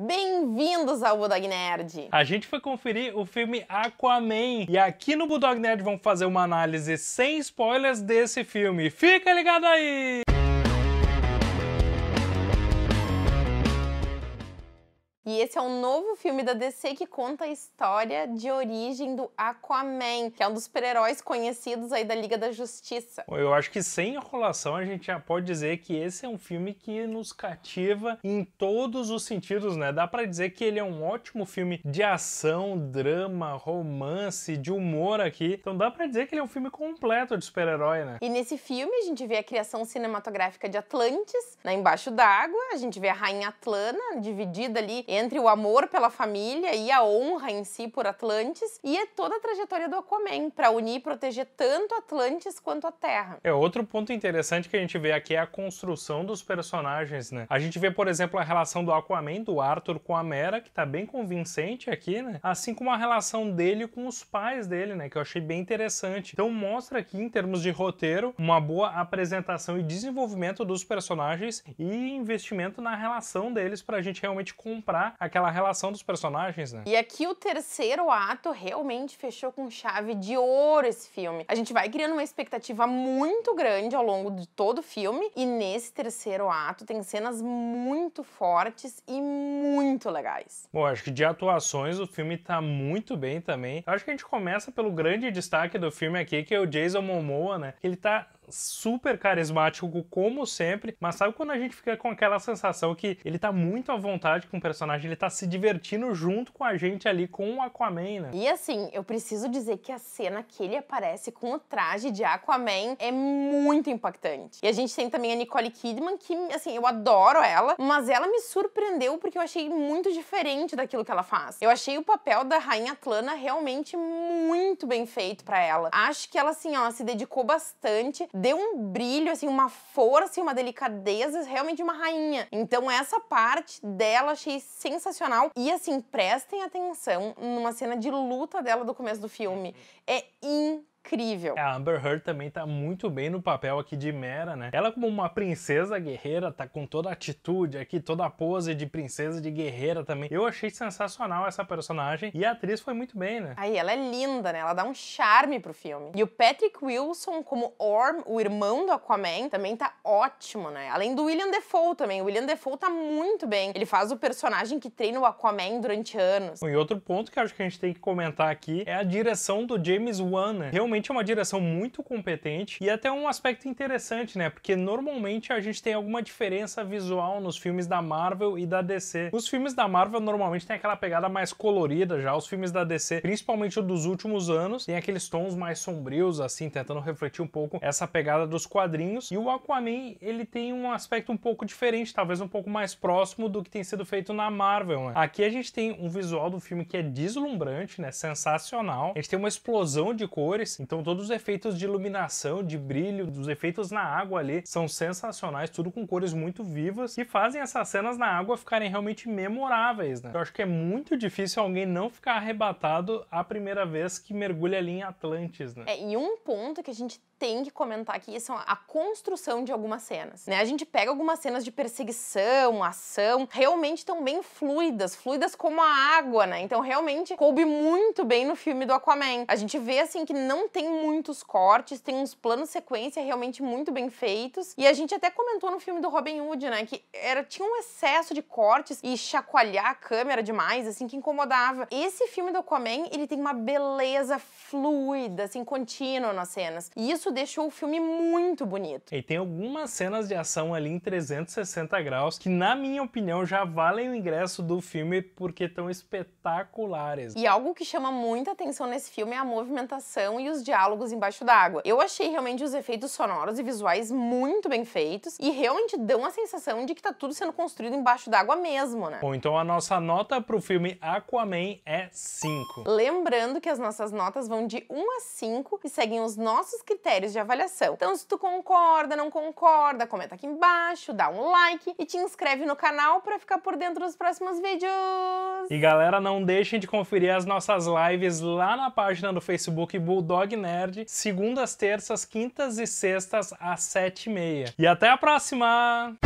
Bem-vindos ao Budog Nerd! A gente foi conferir o filme Aquaman e aqui no Budog Nerd vamos fazer uma análise sem spoilers desse filme. Fica ligado aí! E esse é um novo filme da DC que conta a história de origem do Aquaman, que é um dos super-heróis conhecidos aí da Liga da Justiça. Eu acho que sem enrolação a gente já pode dizer que esse é um filme que nos cativa em todos os sentidos, né? Dá para dizer que ele é um ótimo filme de ação, drama, romance, de humor aqui. Então dá para dizer que ele é um filme completo de super-herói, né? E nesse filme a gente vê a criação cinematográfica de Atlantis, né, embaixo d'água, a gente vê a rainha Atlana dividida ali entre o amor pela família e a honra em si por Atlantis, e é toda a trajetória do Aquaman, para unir e proteger tanto Atlantis quanto a Terra. É, outro ponto interessante que a gente vê aqui é a construção dos personagens, né? A gente vê, por exemplo, a relação do Aquaman, do Arthur com a Mera, que tá bem convincente aqui, né? Assim como a relação dele com os pais dele, né? Que eu achei bem interessante. Então mostra aqui, em termos de roteiro, uma boa apresentação e desenvolvimento dos personagens e investimento na relação deles pra gente realmente comprar aquela relação dos personagens, né? E aqui o terceiro ato realmente fechou com chave de ouro esse filme. A gente vai criando uma expectativa muito grande ao longo de todo o filme e nesse terceiro ato tem cenas muito fortes e muito legais. Bom, acho que de atuações o filme tá muito bem também. Acho que a gente começa pelo grande destaque do filme aqui, que é o Jason Momoa, né? Ele tá super carismático, como sempre, mas sabe quando a gente fica com aquela sensação que ele tá muito à vontade com o personagem, ele tá se divertindo junto com a gente ali com o Aquaman, né? E assim, eu preciso dizer que a cena que ele aparece com o traje de Aquaman é muito impactante. E a gente tem também a Nicole Kidman, que assim, eu adoro ela, mas ela me surpreendeu porque eu achei muito diferente daquilo que ela faz. Eu achei o papel da Rainha Atlana realmente muito bem feito para ela. Acho que ela assim, ó, se dedicou bastante deu um brilho, assim, uma força e uma delicadeza realmente de uma rainha. Então essa parte dela achei sensacional. E assim, prestem atenção numa cena de luta dela do começo do filme. É incrível incrível. É, a Amber Heard também tá muito bem no papel aqui de Mera, né? Ela como uma princesa guerreira, tá com toda a atitude aqui, toda a pose de princesa, de guerreira também. Eu achei sensacional essa personagem e a atriz foi muito bem, né? Aí, ela é linda, né? Ela dá um charme pro filme. E o Patrick Wilson como Orm, o irmão do Aquaman, também tá ótimo, né? Além do William Defoe também. O William Defoe tá muito bem. Ele faz o personagem que treina o Aquaman durante anos. E outro ponto que acho que a gente tem que comentar aqui é a direção do James Wan, né? Realmente realmente é uma direção muito competente e até um aspecto interessante, né? Porque normalmente a gente tem alguma diferença visual nos filmes da Marvel e da DC. Os filmes da Marvel normalmente tem aquela pegada mais colorida já, os filmes da DC, principalmente dos últimos anos, tem aqueles tons mais sombrios, assim, tentando refletir um pouco essa pegada dos quadrinhos. E o Aquaman, ele tem um aspecto um pouco diferente, talvez um pouco mais próximo do que tem sido feito na Marvel, né? Aqui a gente tem um visual do filme que é deslumbrante, né? Sensacional. A gente tem uma explosão de cores, Assim. Então todos os efeitos de iluminação, de brilho, os efeitos na água ali são sensacionais, tudo com cores muito vivas e fazem essas cenas na água ficarem realmente memoráveis, né? Eu acho que é muito difícil alguém não ficar arrebatado a primeira vez que mergulha ali em Atlantis, né? É, e um ponto que a gente tem que comentar aqui são a construção de algumas cenas, né? A gente pega algumas cenas de perseguição, ação, realmente estão bem fluidas, fluidas como a água, né? Então realmente coube muito bem no filme do Aquaman. A gente vê assim que não tem muitos cortes, tem uns planos sequência realmente muito bem feitos. E a gente até comentou no filme do Robin Hood, né, que era tinha um excesso de cortes e chacoalhar a câmera demais, assim, que incomodava. Esse filme do Aquaman, ele tem uma beleza fluida, assim, contínua nas cenas. E isso deixou o filme muito bonito. E tem algumas cenas de ação ali em 360 graus que, na minha opinião, já valem o ingresso do filme porque estão espetaculares. E algo que chama muita atenção nesse filme é a movimentação e os os diálogos embaixo d'água. Eu achei realmente os efeitos sonoros e visuais muito bem feitos e realmente dão a sensação de que tá tudo sendo construído embaixo d'água mesmo, né? Bom, então a nossa nota pro filme Aquaman é 5. Lembrando que as nossas notas vão de 1 a 5 e seguem os nossos critérios de avaliação. Então, se tu concorda, não concorda, comenta aqui embaixo, dá um like e te inscreve no canal para ficar por dentro dos próximos vídeos. E galera, não deixem de conferir as nossas lives lá na página do Facebook Bulldog Blog Nerd, segundas, terças, quintas e sextas às 7h30. E até a próxima!